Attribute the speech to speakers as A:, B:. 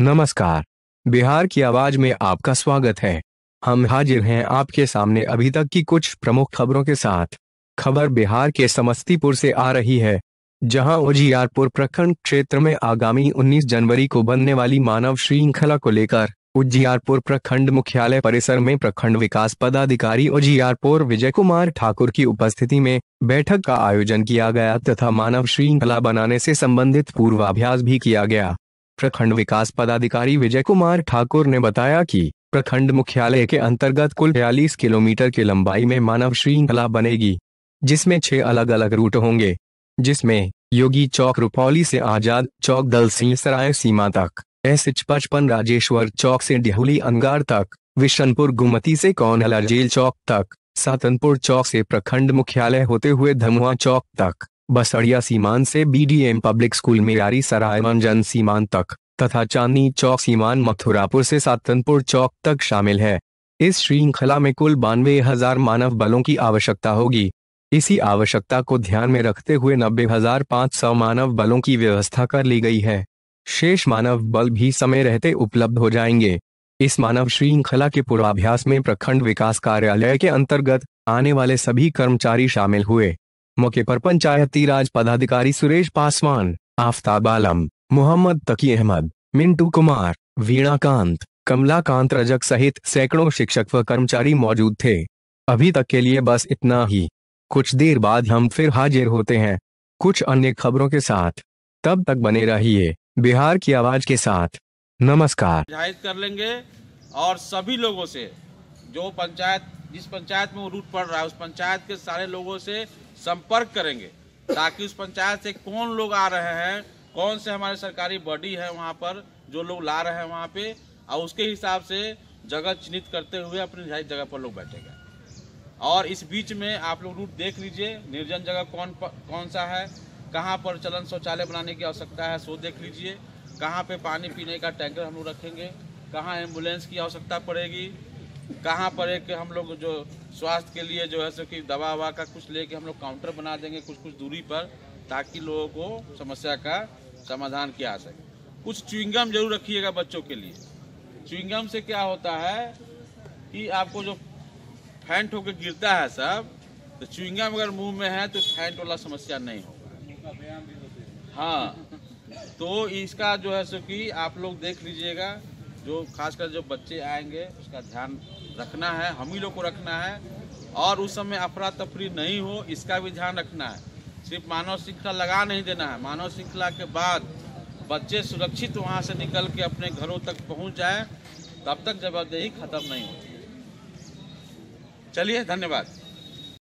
A: नमस्कार बिहार की आवाज में आपका स्वागत है हम हाजिर हैं आपके सामने अभी तक की कुछ प्रमुख खबरों के साथ खबर बिहार के समस्तीपुर से आ रही है जहां उजियारपुर प्रखंड क्षेत्र में आगामी 19 जनवरी को बनने वाली मानव श्रृंखला को लेकर उज्जियारपुर प्रखंड मुख्यालय परिसर में प्रखंड विकास पदाधिकारी उज्जियारपुर विजय कुमार ठाकुर की उपस्थिति में बैठक का आयोजन किया गया तथा मानव श्रृंखला बनाने से संबंधित पूर्वाभ्यास भी किया गया प्रखंड विकास पदाधिकारी विजय कुमार ठाकुर ने बताया कि प्रखंड मुख्यालय के अंतर्गत कुल बयालीस किलोमीटर की लंबाई में मानव श्रृंखला बनेगी जिसमें छह अलग अलग रूट होंगे जिसमें योगी चौक रुपौली से आजाद चौक दलसिंह सराय सीमा तक एस एच पचपन राजेश्वर चौक से डेहुली अंगार तक विशनपुर गुमती से कौनहला जेल चौक तक सातनपुर चौक से प्रखंड मुख्यालय होते हुए धमुआ चौक तक बसड़िया सीमान से बीडीएम पब्लिक स्कूल मिरारी सराय जन सीमान तक तथा चांदनी चौक सीमान मथुरापुर से सातनपुर चौक तक शामिल है इस श्रृंखला में कुल बानवे हजार मानव बलों की आवश्यकता होगी इसी आवश्यकता को ध्यान में रखते हुए नब्बे हजार पाँच सौ मानव बलों की व्यवस्था कर ली गई है शेष मानव बल भी समय रहते उपलब्ध हो जाएंगे इस मानव श्रृंखला के पूर्वाभ्यास में प्रखंड विकास कार्यालय के अंतर्गत आने वाले सभी कर्मचारी शामिल हुए मौके पर पंचायती राज पदाधिकारी सुरेश पासवान आफ्ताब आलम मोहम्मद तकी अहमद मिंटू कुमार वीणा कांत कांत रजक सहित सैकड़ों शिक्षक व कर्मचारी मौजूद थे अभी तक के लिए बस इतना ही कुछ देर बाद हम फिर हाजिर होते हैं कुछ अन्य खबरों के साथ तब तक बने रहिए बिहार की आवाज के साथ नमस्कार
B: जाहिर कर लेंगे और सभी लोगों से जो पंचायत जिस पंचायत में वो रूट पड़ रहा है उस पंचायत के सारे लोगों से संपर्क करेंगे ताकि उस पंचायत से कौन लोग आ रहे हैं कौन से हमारे सरकारी बॉडी है वहाँ पर जो लोग ला रहे हैं वहाँ पे और उसके हिसाब से जगह चिन्हित करते हुए अपनी निर्धारित जगह पर लोग बैठेगा और इस बीच में आप लोग रूट देख लीजिए निर्जन जगह कौन कौन सा है कहाँ पर चलन शौचालय बनाने की आवश्यकता है सो देख लीजिए कहाँ पे पानी पीने का टैंकर हम लोग रखेंगे कहाँ एम्बुलेंस की आवश्यकता पड़ेगी कहाँ पर एक हम लोग जो स्वास्थ्य के लिए जो है सो कि दवा ववा का कुछ लेके हम लोग काउंटर बना देंगे कुछ कुछ दूरी पर ताकि लोगों को समस्या का समाधान किया सके कुछ च्युइंगम जरूर रखिएगा बच्चों के लिए च्युइंगम से क्या होता है कि आपको जो फैंट होकर गिरता है सब तो च्युइंगम अगर मुंह में है तो फैंट वाला समस्या नहीं होगा हाँ तो इसका जो है सो कि आप लोग देख लीजिएगा जो खासकर जो बच्चे आएंगे उसका ध्यान रखना है हम ही लोग को रखना है और उस समय अफरा तफरी तो नहीं हो इसका भी ध्यान रखना है सिर्फ मानव श्रृंखला लगा नहीं देना है मानव श्रृंखला के बाद बच्चे सुरक्षित वहाँ से निकल के अपने घरों तक पहुँच जाए तब तक जवाबदेही खत्म नहीं होती चलिए धन्यवाद